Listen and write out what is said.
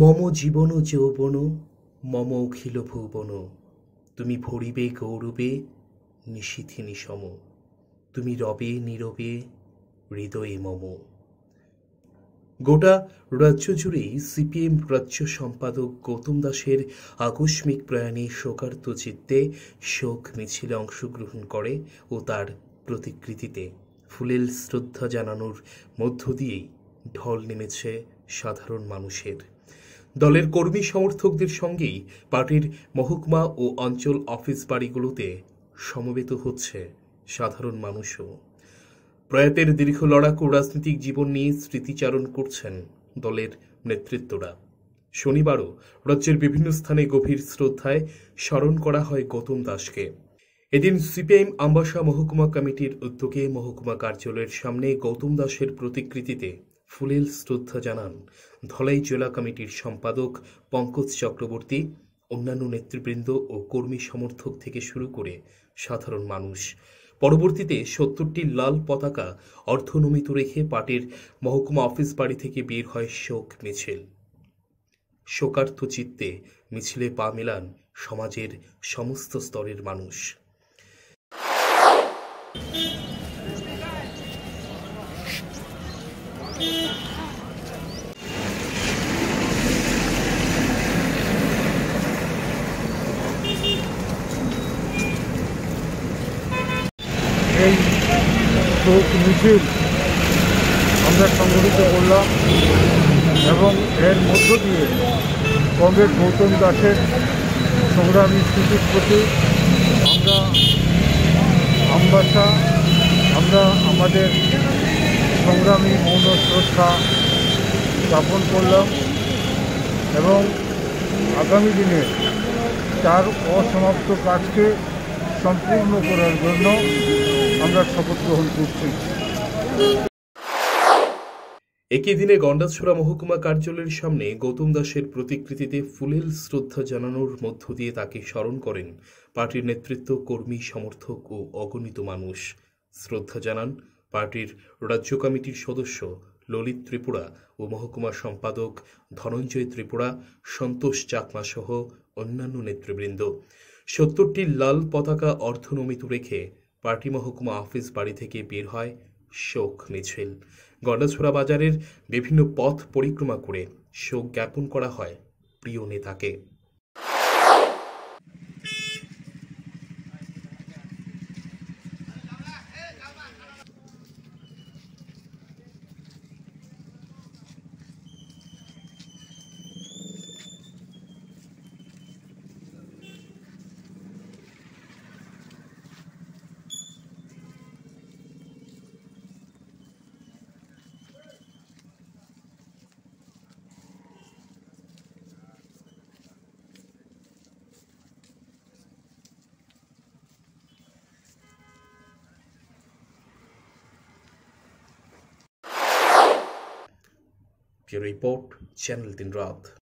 মম জীবন যৌবন মম অখিল ভুবন তুমি ভরিবে গৌরবে নিশিথিনী নিশম তুমি রবে নীরবে হৃদয়ে মম গোটা রাজ্য জুড়েই সিপিএম রাজ্য সম্পাদক গৌতম দাসের আকস্মিক প্রয়াণে শোকার্ত চিত্তে শোক মিছিলে অংশগ্রহণ করে ও তার প্রতিকৃতিতে ফুলেল শ্রদ্ধা জানানোর মধ্য দিয়েই ঢল নেমেছে সাধারণ মানুষের দলের কর্মী সমর্থকদের সঙ্গেই পার্টির মহকুমা ও অঞ্চল অফিস বাড়িগুলোতে সমবেত হচ্ছে সাধারণ মানুষও প্রয়াতের দীর্ঘ লড়াকু রাজনৈতিক জীবন নিয়ে স্মৃতিচারণ করছেন দলের নেতৃত্বরা শনিবারও রাজ্যের বিভিন্ন স্থানে গভীর শ্রদ্ধায় স্মরণ করা হয় গৌতম দাসকে এদিন সিপিআইএম আম্বাসা মহকুমা কমিটির উদ্যোগে মহকুমা কার্যালয়ের সামনে গৌতম দাসের প্রতিকৃতিতে ফুলেল শ্রদ্ধা জানান ধলাই জেলা কমিটির সম্পাদক পঙ্কজ চক্রবর্তী অন্যান্য নেতৃবৃন্দ ও কর্মী সমর্থক থেকে শুরু করে সাধারণ মানুষ পরবর্তীতে সত্তরটি লাল পতাকা অর্ধনমিত রেখে পার্টির মহকুমা অফিস বাড়ি থেকে বের হয় শোক মিছিল শোকার্থ চিত্তে মিছিলে পা মেলান সমাজের সমস্ত স্তরের মানুষ শোক মিছিল আমরা সংগঠিত করলাম এবং এর মধ্য দিয়ে কংগ্রেস গৌতম দাসের সংগ্রামী স্মৃতির প্রতি আমরা আমবাসা আমরা আমাদের সংগ্রামী মৌন শ্রদ্ধা স্থাপন করলাম এবং আগামী দিনে তার অসমাপ্ত কাজকে সম্পূর্ণ করার জন্য আমরা শপথ গ্রহণ করছি একই দিনে গন্ডাছড়া মহকুমা কার্যালয়ের সামনে গৌতম দাসের প্রতিকৃতিতে ফুলেল শ্রদ্ধা জানানোর মধ্য দিয়ে তাকে স্মরণ করেন পার্টির নেতৃত্ব কর্মী সমর্থক ও অগণিত মানুষ শ্রদ্ধা জানান পার্টির রাজ্য কমিটির সদস্য ললিত ত্রিপুরা ও মহকুমা সম্পাদক ধনঞ্জয় ত্রিপুরা সন্তোষ চাকমা সহ অন্যান্য নেতৃবৃন্দ সত্তরটি লাল পতাকা অর্ধনমিত রেখে পার্টি মহকুমা অফিস বাড়ি থেকে বের হয় শোক মিছিল গন্ডাছড়া বাজারের বিভিন্ন পথ পরিক্রমা করে শোক জ্ঞাপন করা হয় প্রিয় নেতাকে Your Report, Channel Tin Roth.